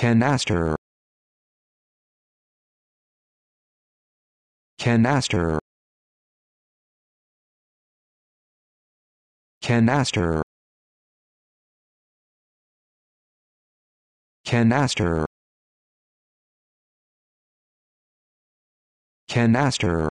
canister canister canister canister canister